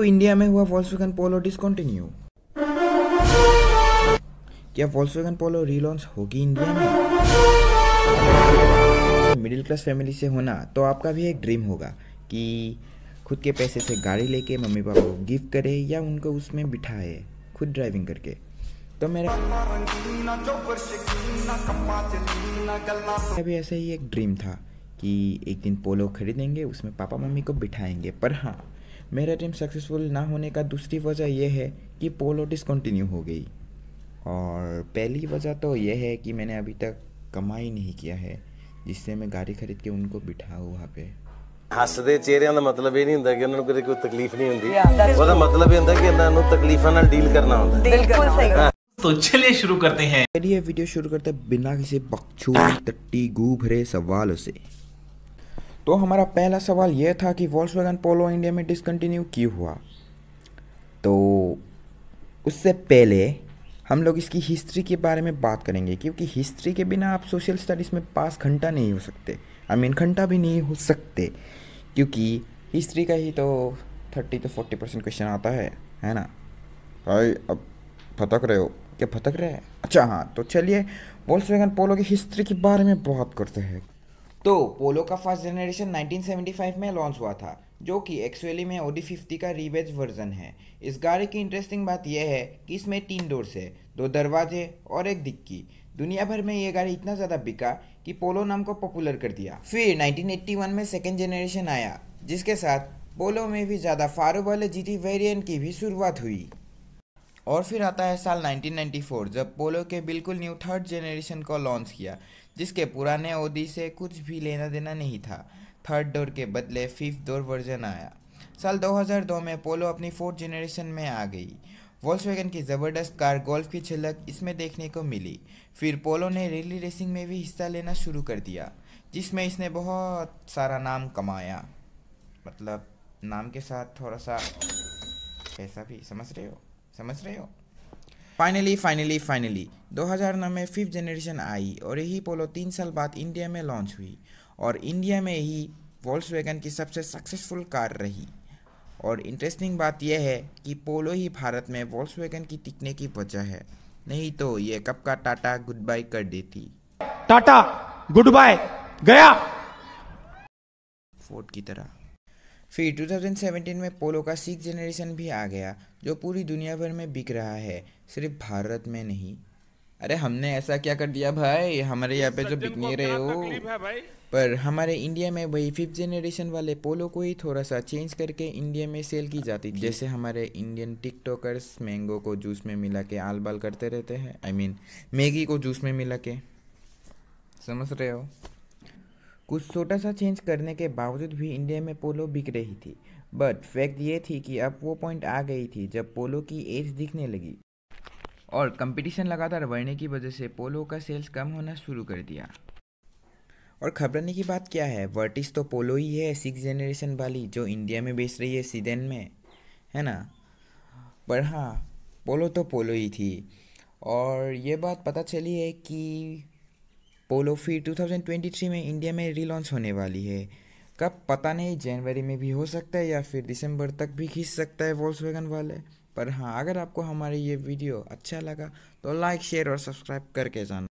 to तो India में हुआ वॉल्सवैगन पोलो डिसकंटिन्यू क्या वॉल्सवैगन पोलो रीलॉन्च होगी इंडिया में मिडिल क्लास फैमिली से होना तो आपका भी एक ड्रीम होगा कि खुद के पैसे से गाड़ी लेके मम्मी पापा को गिफ्ट करे या उनको उसमें बिठाए खुद ड्राइविंग करके तो मेरा भी ऐसा ही एक ड्रीम था कि एक दिन पोलो खरीदेंगे उसमें पापा मम्मी को बिठाएंगे पर हाँ मेरा ड्रीम सक्सेसफुल ना होने का दूसरी वजह यह है कि पोलो डिसकंटिन्यू हो गई और पहली वजह तो यह है कि मैंने अभी तक कमाई नहीं किया है जिससे मैं गाड़ी खरीद के उनको बिठा वहाँ पे हसते चेहर का मतलब ये नहीं ਹੁੰਦਾ ਕਿ ਉਹਨਾਂ तकलीफ नहीं होंगी ਤਕਲੀਫ ਨਹੀਂ ਹੁੰਦੀ ਉਹਦਾ ਮਤਲਬ ਇਹ ਹੁੰਦਾ तो चलिए शुरू करते हैं चलिए वीडियो शुरू करते बिना किसी बकचोद तट्टी गू भरे सवालों से तो हमारा पहला सवाल यह था कि वॉल्सवैगन पोलो इंडिया में डिसकंटिन्यू क्यों हुआ तो उससे पहले हम लोग इसकी हिस्ट्री के बारे में बात करेंगे क्योंकि हिस्ट्री के बिना आप सोशल स्टडीज़ में पास घंटा नहीं हो सकते आई मीन घंटा भी नहीं हो सकते क्योंकि हिस्ट्री का ही तो थर्टी तो फोर्टी परसेंट क्वेश्चन आता है है ना भाई अब फतक रहे हो क्या फतक रहे हैं अच्छा हाँ तो चलिए वॉल्सवैगन पोलो की हिस्ट्री के बारे में बात करते हैं तो पोलो का फर्स्ट जनरेशन 1975 में लॉन्च हुआ था जो कि एक्चुअली में ओडी फिफ्टी का रिवेज वर्जन है इस गाड़ी की इंटरेस्टिंग बात यह है कि इसमें तीन डोर्स है दो दरवाजे और एक दिक्की दुनिया भर में ये गाड़ी इतना ज़्यादा बिका कि पोलो नाम को पॉपुलर कर दिया फिर 1981 में सेकेंड जनरेशन आया जिसके साथ पोलो में भी ज़्यादा फारो वाले टी वेरिएंट की भी शुरुआत हुई और फिर आता है साल 1994 जब पोलो के बिल्कुल न्यू थर्ड जनरेशन को लॉन्च किया जिसके पुराने ओदी से कुछ भी लेना देना नहीं था थर्ड डोर के बदले फिफ्थ डोर वर्जन आया साल 2002 में पोलो अपनी फोर्थ जनरेशन में आ गई वॉल्सवैगन की ज़बरदस्त कार गोल्फ की झलक इसमें देखने को मिली फिर पोलो ने रैली रेसिंग में भी हिस्सा लेना शुरू कर दिया जिसमें इसने बहुत सारा नाम कमाया मतलब नाम के साथ थोड़ा सा ऐसा भी समझ रहे हो समझ रहे हो फाइनली फाइनली फाइनली 2009 में फिफ्थ जनरेशन आई और यही पोलो तीन साल बाद इंडिया में लॉन्च हुई और इंडिया में ही वॉल्स की सबसे सक्सेसफुल कार रही और इंटरेस्टिंग बात यह है कि पोलो ही भारत में वॉल्स की टिकने की वजह है नहीं तो ये कब का टाटा गुड बाय कर देती टाटा गुड बाय गया फोर्ट की तरह फिर 2017 में पोलो का सिक्स जनरेशन भी आ गया जो पूरी दुनिया भर में बिक रहा है सिर्फ भारत में नहीं अरे हमने ऐसा क्या कर दिया भाई हमारे यहाँ पे जो बिक नहीं रहे हो पर हमारे इंडिया में वही फिफ्थ जनरेशन वाले पोलो को ही थोड़ा सा चेंज करके इंडिया में सेल की जाती थी जैसे हमारे इंडियन टिकटॉकर्स मैंगो को जूस में मिला के आल बाल करते रहते हैं आई मीन मैगी को जूस में मिला के समझ रहे हो कुछ छोटा सा चेंज करने के बावजूद भी इंडिया में पोलो बिक रही थी बट फैक्ट ये थी कि अब वो पॉइंट आ गई थी जब पोलो की एज दिखने लगी और कंपटीशन लगातार बढ़ने की वजह से पोलो का सेल्स कम होना शुरू कर दिया और घबराने की बात क्या है वर्टिस तो पोलो ही है सिक्स जेनरेशन वाली जो इंडिया में बेच रही है सीजन में है ना पर हाँ पोलो तो पोलो ही थी और ये बात पता चली है कि पोलो फिर 2023 में इंडिया में रिलॉन्च होने वाली है कब पता नहीं जनवरी में भी हो सकता है या फिर दिसंबर तक भी खींच सकता है वॉल्स वाले पर हाँ अगर आपको हमारी ये वीडियो अच्छा लगा तो लाइक शेयर और सब्सक्राइब करके जाना